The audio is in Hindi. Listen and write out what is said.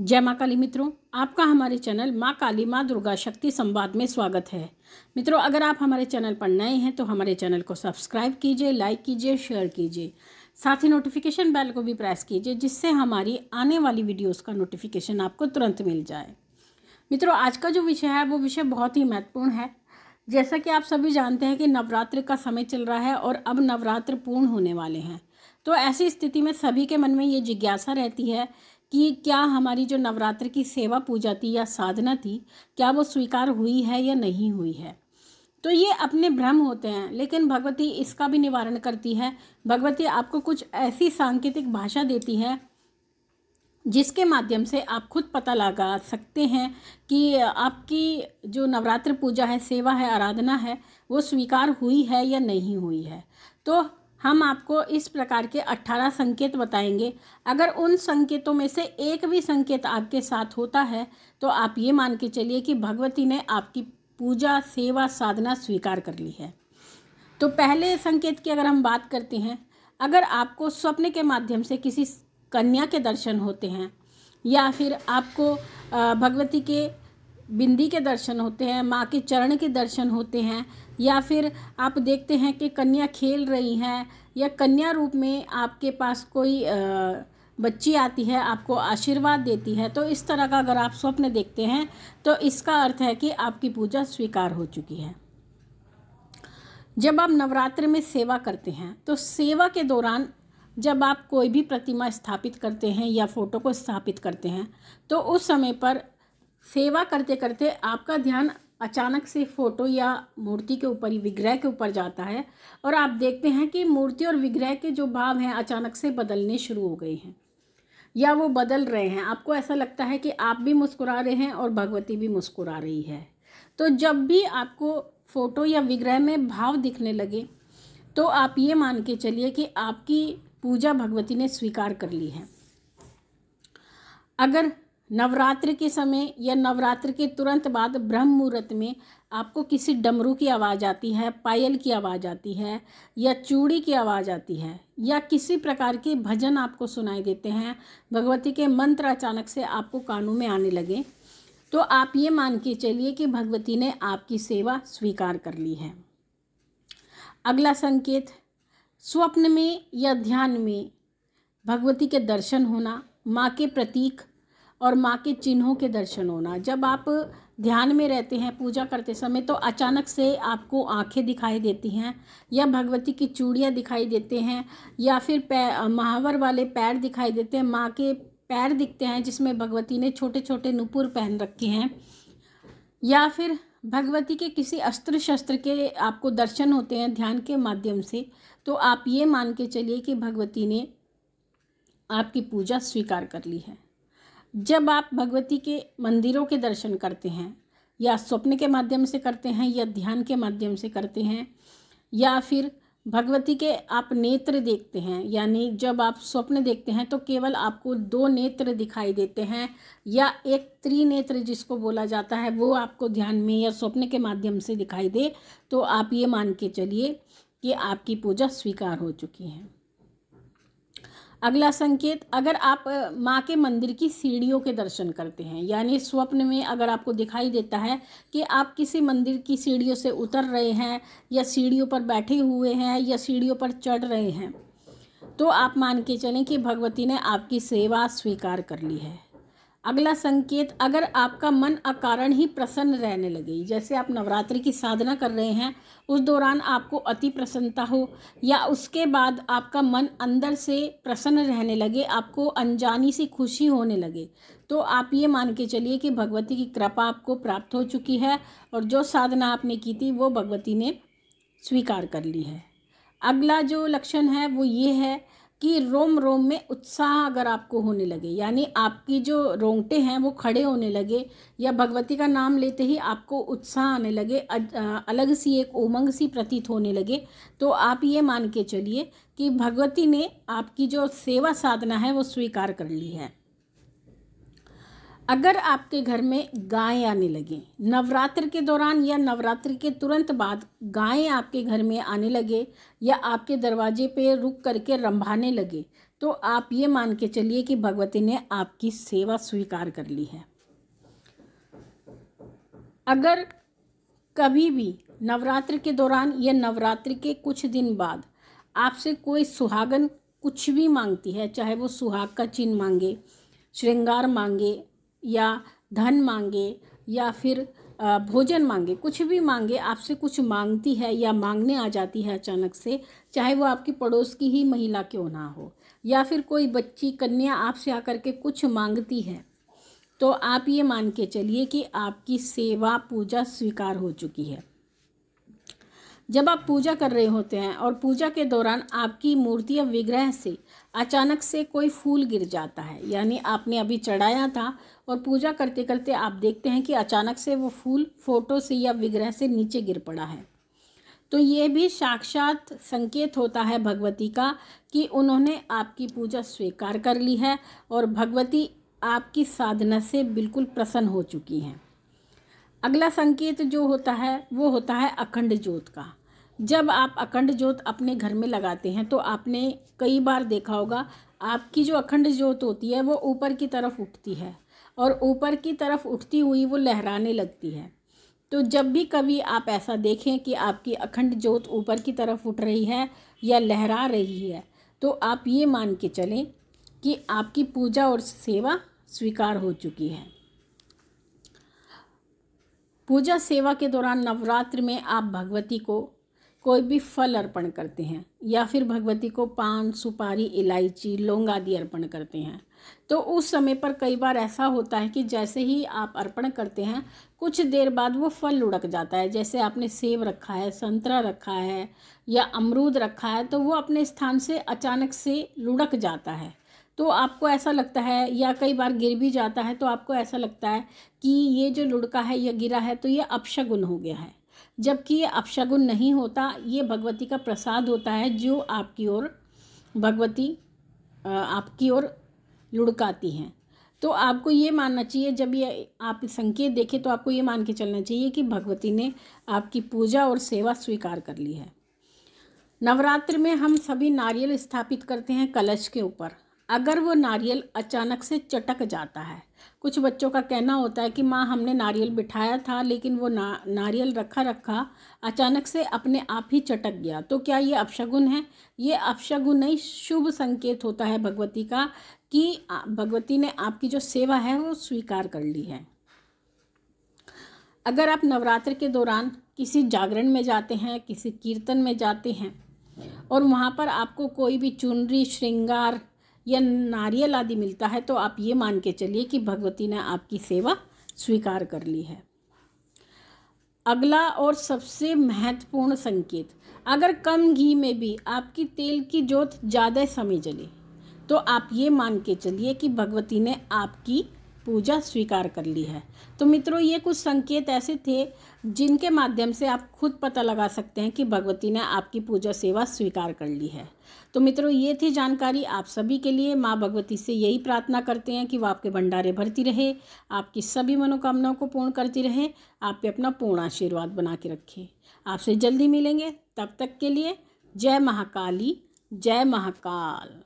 जय माँ काली मित्रों आपका हमारे चैनल माँ काली माँ दुर्गा शक्ति संवाद में स्वागत है मित्रों अगर आप हमारे चैनल पर नए हैं तो हमारे चैनल को सब्सक्राइब कीजिए लाइक कीजिए शेयर कीजिए साथ ही नोटिफिकेशन बेल को भी प्रेस कीजिए जिससे हमारी आने वाली वीडियोस का नोटिफिकेशन आपको तुरंत मिल जाए मित्रों आज का जो विषय है वो विषय बहुत ही महत्वपूर्ण है जैसा कि आप सभी जानते हैं कि नवरात्र का समय चल रहा है और अब नवरात्र पूर्ण होने वाले हैं तो ऐसी स्थिति में सभी के मन में ये जिज्ञासा रहती है कि क्या हमारी जो नवरात्र की सेवा पूजा थी या साधना थी क्या वो स्वीकार हुई है या नहीं हुई है तो ये अपने भ्रम होते हैं लेकिन भगवती इसका भी निवारण करती है भगवती आपको कुछ ऐसी सांकेतिक भाषा देती है जिसके माध्यम से आप खुद पता लगा सकते हैं कि आपकी जो नवरात्र पूजा है सेवा है आराधना है वो स्वीकार हुई है या नहीं हुई है तो हम आपको इस प्रकार के 18 संकेत बताएंगे अगर उन संकेतों में से एक भी संकेत आपके साथ होता है तो आप ये मान के चलिए कि भगवती ने आपकी पूजा सेवा साधना स्वीकार कर ली है तो पहले संकेत की अगर हम बात करते हैं अगर आपको स्वप्न के माध्यम से किसी कन्या के दर्शन होते हैं या फिर आपको भगवती के बिंदी के दर्शन होते हैं माँ के चरण के दर्शन होते हैं या फिर आप देखते हैं कि कन्या खेल रही हैं या कन्या रूप में आपके पास कोई बच्ची आती है आपको आशीर्वाद देती है तो इस तरह का अगर आप स्वप्न देखते हैं तो इसका अर्थ है कि आपकी पूजा स्वीकार हो चुकी है जब आप नवरात्र में सेवा करते हैं तो सेवा के दौरान जब आप कोई भी प्रतिमा स्थापित करते हैं या फोटो को स्थापित करते हैं तो उस समय पर सेवा करते करते आपका ध्यान अचानक से फोटो या मूर्ति के ऊपर ही विग्रह के ऊपर जाता है और आप देखते हैं कि मूर्ति और विग्रह के जो भाव हैं अचानक से बदलने शुरू हो गए हैं या वो बदल रहे हैं आपको ऐसा लगता है कि आप भी मुस्कुरा रहे हैं और भगवती भी मुस्कुरा रही है तो जब भी आपको फ़ोटो या विग्रह में भाव दिखने लगे तो आप ये मान के चलिए कि आपकी पूजा भगवती ने स्वीकार कर ली है अगर नवरात्र के समय या नवरात्र के तुरंत बाद ब्रह्म मुहूर्त में आपको किसी डमरू की आवाज़ आती है पायल की आवाज़ आती है या चूड़ी की आवाज़ आती है या किसी प्रकार के भजन आपको सुनाई देते हैं भगवती के मंत्र अचानक से आपको कानों में आने लगे तो आप ये मान के चलिए कि भगवती ने आपकी सेवा स्वीकार कर ली है अगला संकेत स्वप्न में या ध्यान में भगवती के दर्शन होना माँ के प्रतीक और माँ के चिन्हों के दर्शन होना जब आप ध्यान में रहते हैं पूजा करते समय तो अचानक से आपको आंखें दिखाई देती हैं या भगवती की चूड़ियाँ दिखाई देते हैं या फिर पै महावर वाले पैर दिखाई देते हैं माँ के पैर दिखते हैं जिसमें भगवती ने छोटे छोटे नुपुर पहन रखे हैं या फिर भगवती के किसी अस्त्र शस्त्र के आपको दर्शन होते हैं ध्यान के माध्यम से तो आप ये मान के चलिए कि भगवती ने आपकी पूजा स्वीकार कर ली है जब आप भगवती के मंदिरों के दर्शन करते हैं या स्वप्न के माध्यम से करते हैं या ध्यान के माध्यम से करते हैं या फिर भगवती के आप नेत्र देखते हैं यानी जब आप स्वप्न देखते हैं तो केवल आपको दो नेत्र दिखाई देते हैं या एक त्रिनेत्र जिसको बोला जाता है वो आपको ध्यान में या स्वप्न के माध्यम से दिखाई दे तो आप ये मान के चलिए कि आपकी पूजा स्वीकार हो चुकी है अगला संकेत अगर आप माँ के मंदिर की सीढ़ियों के दर्शन करते हैं यानी स्वप्न में अगर आपको दिखाई देता है कि आप किसी मंदिर की सीढ़ियों से उतर रहे हैं या सीढ़ियों पर बैठे हुए हैं या सीढ़ियों पर चढ़ रहे हैं तो आप मान के चलें कि भगवती ने आपकी सेवा स्वीकार कर ली है अगला संकेत अगर आपका मन अकारण ही प्रसन्न रहने लगे जैसे आप नवरात्रि की साधना कर रहे हैं उस दौरान आपको अति प्रसन्नता हो या उसके बाद आपका मन अंदर से प्रसन्न रहने लगे आपको अनजानी सी खुशी होने लगे तो आप ये मान के चलिए कि भगवती की कृपा आपको प्राप्त हो चुकी है और जो साधना आपने की थी वो भगवती ने स्वीकार कर ली है अगला जो लक्षण है वो ये है कि रोम रोम में उत्साह अगर आपको होने लगे यानी आपकी जो रोंगटे हैं वो खड़े होने लगे या भगवती का नाम लेते ही आपको उत्साह आने लगे अलग सी एक उमंग सी प्रतीत होने लगे तो आप ये मान के चलिए कि भगवती ने आपकी जो सेवा साधना है वो स्वीकार कर ली है अगर आपके घर में गाय आने लगें नवरात्र के दौरान या नवरात्र के तुरंत बाद गायें आपके घर में आने लगे या आपके दरवाजे पे रुक करके रंभाने लगे तो आप ये मान के चलिए कि भगवती ने आपकी सेवा स्वीकार कर ली है अगर कभी भी नवरात्र के दौरान या नवरात्र के कुछ दिन बाद आपसे कोई सुहागन कुछ भी मांगती है चाहे वो सुहाग का चिन्ह मांगे श्रृंगार मांगे या धन मांगे या फिर भोजन मांगे कुछ भी मांगे आपसे कुछ मांगती है या मांगने आ जाती है अचानक से चाहे वो आपकी पड़ोस की ही महिला क्यों ना हो या फिर कोई बच्ची कन्या आपसे आकर के कुछ मांगती है तो आप ये मान के चलिए कि आपकी सेवा पूजा स्वीकार हो चुकी है जब आप पूजा कर रहे होते हैं और पूजा के दौरान आपकी मूर्ति या विग्रह से अचानक से कोई फूल गिर जाता है यानी आपने अभी चढ़ाया था और पूजा करते करते आप देखते हैं कि अचानक से वो फूल फोटो से या विग्रह से नीचे गिर पड़ा है तो ये भी साक्षात संकेत होता है भगवती का कि उन्होंने आपकी पूजा स्वीकार कर ली है और भगवती आपकी साधना से बिल्कुल प्रसन्न हो चुकी हैं अगला संकेत जो होता है वो होता है अखंड ज्योत का जब आप अखंड ज्योत अपने घर में लगाते हैं तो आपने कई बार देखा होगा आपकी जो अखंड ज्योत होती है वो ऊपर की तरफ उठती है और ऊपर की तरफ उठती हुई वो लहराने लगती है तो जब भी कभी आप ऐसा देखें कि आपकी अखंड ज्योत ऊपर की तरफ उठ रही है या लहरा रही है तो आप ये मान के चलें कि आपकी पूजा और सेवा स्वीकार हो चुकी है पूजा सेवा के दौरान नवरात्र में आप भगवती को कोई भी फल अर्पण करते हैं या फिर भगवती को पान सुपारी इलायची लौंग आदि अर्पण करते हैं तो उस समय पर कई बार ऐसा होता है कि जैसे ही आप अर्पण करते हैं कुछ देर बाद वो फल लुढ़क जाता है जैसे आपने सेब रखा है संतरा रखा है या अमरूद रखा है तो वो अपने स्थान से अचानक से लुढ़क जाता है तो आपको ऐसा लगता है या कई बार गिर भी जाता है तो आपको ऐसा लगता है कि ये जो लुढ़का है या गिरा है तो ये अपशगुन हो गया है जबकि ये अपशगुन नहीं होता ये भगवती का प्रसाद होता है जो आपकी ओर भगवती आपकी ओर लुढ़काती हैं तो आपको ये मानना चाहिए जब ये आप संकेत देखें तो आपको ये मान के चलना चाहिए कि भगवती ने आपकी पूजा और सेवा स्वीकार कर ली है नवरात्र में हम सभी नारियल स्थापित करते हैं कलश के ऊपर अगर वो नारियल अचानक से चटक जाता है कुछ बच्चों का कहना होता है कि माँ हमने नारियल बिठाया था लेकिन वो ना नारियल रखा रखा अचानक से अपने आप ही चटक गया तो क्या ये अपशगुन है ये अपशगुन नहीं शुभ संकेत होता है भगवती का कि भगवती ने आपकी जो सेवा है वो स्वीकार कर ली है अगर आप नवरात्र के दौरान किसी जागरण में जाते हैं किसी कीर्तन में जाते हैं और वहाँ पर आपको कोई भी चुनरी श्रृंगार या नारियल आदि मिलता है तो आप ये मान के चलिए कि भगवती ने आपकी सेवा स्वीकार कर ली है अगला और सबसे महत्वपूर्ण संकेत अगर कम घी में भी आपकी तेल की जोत ज़्यादा समय जले तो आप ये मान के चलिए कि भगवती ने आपकी पूजा स्वीकार कर ली है तो मित्रों ये कुछ संकेत ऐसे थे जिनके माध्यम से आप खुद पता लगा सकते हैं कि भगवती ने आपकी पूजा सेवा स्वीकार कर ली है तो मित्रों ये थी जानकारी आप सभी के लिए माँ भगवती से यही प्रार्थना करते हैं कि वह आपके भंडारे भरती रहे आपकी सभी मनोकामनाओं को पूर्ण करती रहे आप पे अपना पूर्ण आशीर्वाद बना के रखें आपसे जल्दी मिलेंगे तब तक के लिए जय महाकाली जय महाकाल